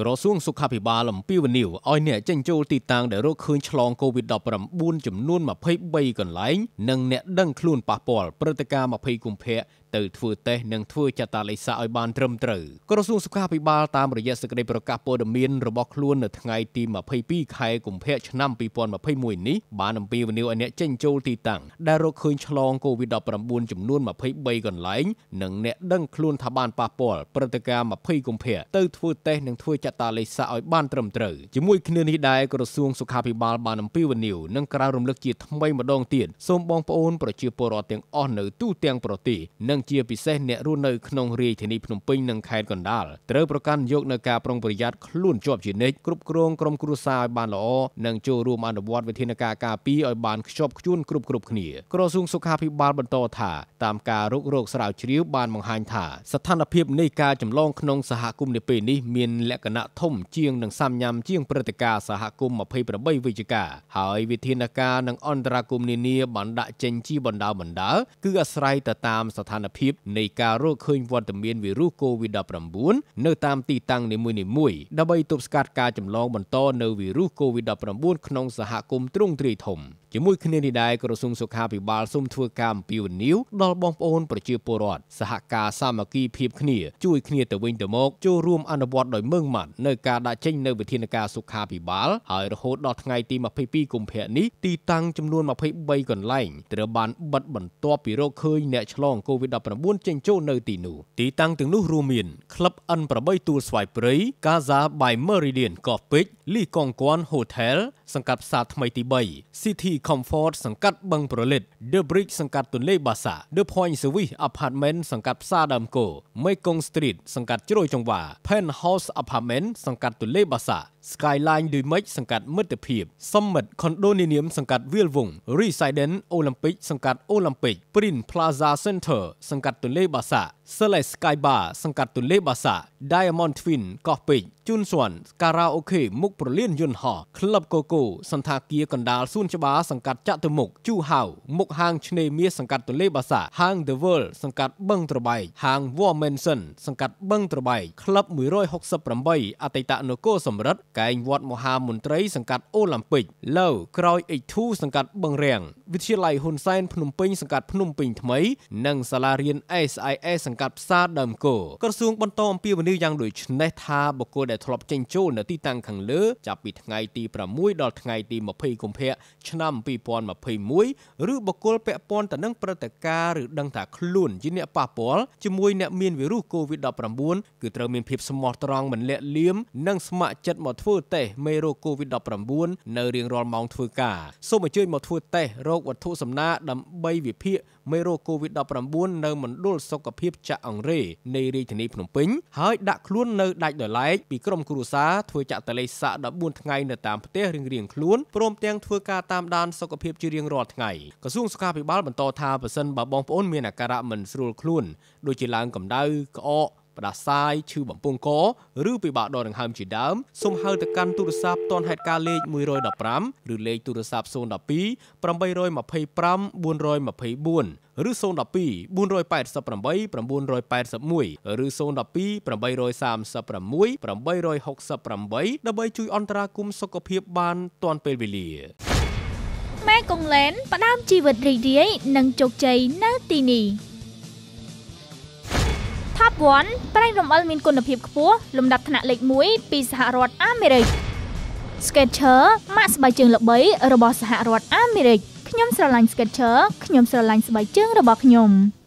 ក្រសួងសុខាភិបាលអំពាវនាវឲ្យអ្នកចិញ្ចូលទីតាំងដែលរកឃើញឆ្លង COVID-19 ចំនួន23កន្លែងនិងអ្នកដឹងខ្លួនប៉ះពាល់ព្រឹត្តិការណ៍20កុម្ភៈទៅធ្វើតេស្តនិងធ្វើចតាល័យសាឲ្យបានត្រឹមត្រូវក្រសួងសុខាភិបាលតាមរយៈសេចក្តីប្រកាសព័ត៌មានរបស់ខ្លួននៅថ្ងៃទី22ខែកុម្ភៈឆ្នាំ2021នេះបានអំពាវនាវឲ្យអ្នកចេញចូលទីតាំងដែលរកឃើញឆ្លង COVID-19 ចំនួន23កន្លែងនិងអ្នកដឹងខ្លួនថាបានប៉ះពាល់ព្រឹត្តិការណ៍20កុម្ភៈទៅធ្វើតេស្តនិងធ្វើចតាល័យសាឲ្យបានត្រឹមត្រូវជាមួយគ្នានេះដែរក្រសួងសុខាភិបាលបានអំពាវនាវនិងក្រើនរំលឹកជាថ្មីម្ដងទៀតសូមបងប្អូនប្រជាពលរដ្ឋទាំងអស់នៅទូទាំងប្រទេសនិងនិងជាពិសេសអ្នករស់នៅក្នុងរាជធានីភ្នំពេញនិងខេត្តកណ្ដាលត្រូវប្រកាន់យកនៅការប្រុងប្រយ័ត្នខ្លួនជាប់ជានិច្ចគ្រប់គ្រងក្រុមគ្រួសារឲ្យបានល្អនិងចូលរួមអនុវត្តវិធានការការពារឲ្យបានខ្ជាប់ខ្ជួនគ្រប់គ្រប់គ្នាក្រសួងសុខាភិបាលបន្តថាតាមការរុករកស្រាវជ្រាវបានបង្ហាញថាស្ថានភាពនៃការចម្លងក្នុងសហគមន៍នាពេលនេះមានលក្ខណៈធំជាងនឹងសាមញ្ញជាងព្រឹត្តិការណ៍សហគមន៍28វិច្ឆិកាហើយវិធានការនិងអន្តរាគមន៍នានា បានដាក់ចេញជាបណ្ដាបណ្ដាគឺអាស្រ័យទៅតាមស្ថានភាពនៃការរកឃើញវត្តមានវីរុស COVID-19 នៅតាមទីតាំងនីមួយៗដើម្បីទប់ស្កាត់ការចម្លងបន្តនៅវីរុស COVID-19 ក្នុងសហគមន៍ទ្រង់ទ្រាយធំជាមួយគ្នានេះដែរក្រសួងសុខាភិបាលសូមធ្វើការអំពាវនាវដល់បងប្អូនប្រជាពលរដ្ឋសហការសាមគ្គីភាពគ្នាជួយគ្នាទៅវិញទៅមកចូលរួមអនុវត្តដោយម៉ឺងម៉ាត់នៅការដាក់ចេញនៅវិធានការសុខាភិបាលហើយរហូតដល់ថ្ងៃទី22កុម្ភៈនេះទីតាំងចំនួន23កន្លែងត្រូវបានបិទបន្ទាប់ពីរកឃើញអ្នកឆ្លង COVID-19 19ចេញចូលនៅទីនោះទីតាំងទាំងនោះរួមមានក្លឹប N8 ទួលស្វាយព្រៃ Casa by Meridian កោះពេជ្រលីកងគួន Hotel សង្កាត់ផ្សារថ្មីទី3 City Comfort សង្កាត់បឹងប្រលិត The Bridge សង្កាត់ទន្លេបាសា The Point Service Apartment សង្កាត់ផ្សារដើមគោ Mekong Street សង្កាត់ជ្រោយចង្វា Penthouse Apartment សង្កាត់ទន្លេបាសា Skyline Lumix សង្កាត់មិត្តភាព Summit Condominium សង្កាត់វាលវង Residence Olympic សង្កាត់ Olympic Prince Plaza Center សង្កាត់ទន្លេបាសាក់ Select Sky Bar សង្កាត់ទលេបាសា Diamond Twin កោះពេជ្រជូនស្វាន់ Karaoke មុខប្រលានយន្តហោះ Club Coco សន្តាគារកណ្ដាលសួនច្បារសង្កាត់ចតុមុខជូហៅមុខហាងឆ្នេរមាសសង្កាត់ទលេបាសាហាង The World សង្កាត់បឹងត្របែកហាង War Mansion សង្កាត់បឹងត្របែក Club 168អតីតនគរសំរិទ្ធកែងវត្តមហាមន្ត្រីសង្កាត់អូឡ িম ពិកលើក្រោយ H2 សង្កាត់បឹងរាំងវិទ្យាល័យហ៊ុនសែនភ្នំពេញសង្កាត់ភ្នំពេញថ្មីនិងសាលារៀន SIS សង្ង្កាត់ផ្សារដើមគោក្រសួងបន្តអំពាវនាវយ៉ាងដូចនេះថាបុគ្គលដែលធ្លាប់ចេញចូលនៅទីតាំងខាងលើចាប់ពីថ្ងៃទី6ដល់ថ្ងៃទី20កុម្ភៈឆ្នាំ2021ឬបុគ្គលពាក់ព័ន្ធទៅនឹងព្រឹត្តិការណ៍ឬដឹងថាខ្លួនជាអ្នកប៉ះពាល់ជាមួយអ្នកមានវីរុស COVID-19 គឺត្រូវមានភាពស្មោះត្រង់មិនលាក់លៀមនិងស្ម័គ្រចិត្តមកធ្វើតេស្តមេរោគ COVID-19 នៅរៀងរាល់ម៉ោងធ្វើការ សូមអញ្ជើញមកធ្វើតេស្តរោគវត្ថុសំណាដើម្បីវិភាគមេរោគ COVID-19 នៅមណ្ឌលសុខភាពចអង្រេនៃរាជធានីភ្នំពេញហើយដាក់ខ្លួននៅដាច់ដោយឡែកពីក្រុមគ្រួសារធ្វើចាក់តលេស័ក14ថ្ងៃនៅតាមផ្ទះរៀងរៀងខ្លួនព្រមទាំងធ្វើការតាមដានសុខភាពជារៀងរាល់ថ្ងៃក្រសួងសុខាភិបាលបន្តថាប្រសិនបើបងប្អូនមានអាការៈមិនស្រួលខ្លួនដូចជាឡើងកម្ដៅក្អកផ្ដាសាយឈឺបំពង់កឬពិបាកដកដង្ហើមជាដើមសូមហៅទៅកាន់ទូរស័ព្ទទាន់ហេតុការណ៍លេខ115ឬលេខទូរស័ព្ទ012 825 424ឬ012 488 981ឬ012 836 868ដើម្បី ជួយអន្តរាគមសុខភាព បានទាន់ពេលវេលាមេកុងឡែនផ្ដើមជីវិតរីករាយ និងជោគជ័យនៅទីនេះព័ន្ធប្រេងរំអិលមានគុណភាពខ្ពស់លំដាប់ថ្នាក់លេខ1ពីសហរដ្ឋអាមេរិក Sketcher ម៉ាកស្បែកជើងល្បីរបស់សហរដ្ឋអាមេរិកខ្ញុំស្រឡាញ់ Sketcher ខ្ញុំស្រឡាញ់ស្បែកជើងរបស់ខ្ញុំ។